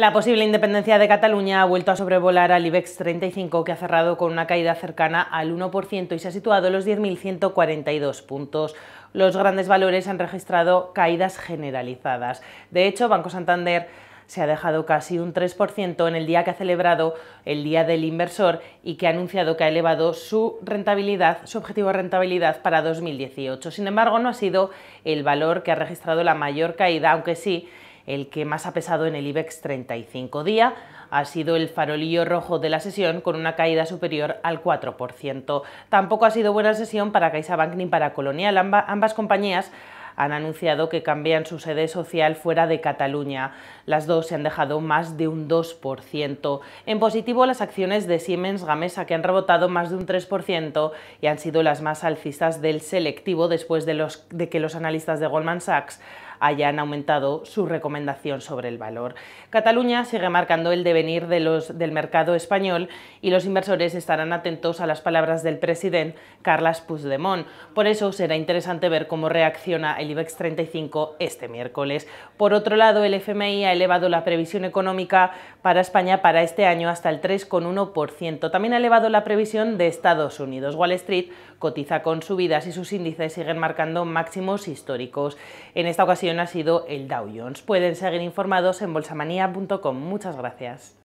La posible independencia de Cataluña ha vuelto a sobrevolar al IBEX 35, que ha cerrado con una caída cercana al 1% y se ha situado en los 10.142 puntos. Los grandes valores han registrado caídas generalizadas. De hecho, Banco Santander se ha dejado casi un 3% en el día que ha celebrado el Día del Inversor y que ha anunciado que ha elevado su rentabilidad, su objetivo de rentabilidad para 2018. Sin embargo, no ha sido el valor que ha registrado la mayor caída, aunque sí el que más ha pesado en el IBEX 35 día, ha sido el farolillo rojo de la sesión con una caída superior al 4%. Tampoco ha sido buena sesión para CaixaBank ni para Colonial, ambas compañías han anunciado que cambian su sede social fuera de Cataluña. Las dos se han dejado más de un 2%. En positivo, las acciones de Siemens Gamesa, que han rebotado más de un 3% y han sido las más alcistas del selectivo después de, los, de que los analistas de Goldman Sachs hayan aumentado su recomendación sobre el valor. Cataluña sigue marcando el devenir de los, del mercado español y los inversores estarán atentos a las palabras del presidente Carles Puigdemont. Por eso será interesante ver cómo reacciona el IBEX 35 este miércoles. Por otro lado, el FMI ha elevado la previsión económica para España para este año hasta el 3,1%. También ha elevado la previsión de Estados Unidos. Wall Street cotiza con subidas y sus índices siguen marcando máximos históricos. En esta ocasión, ha sido el Dow Jones. Pueden seguir informados en bolsamanía.com. Muchas gracias.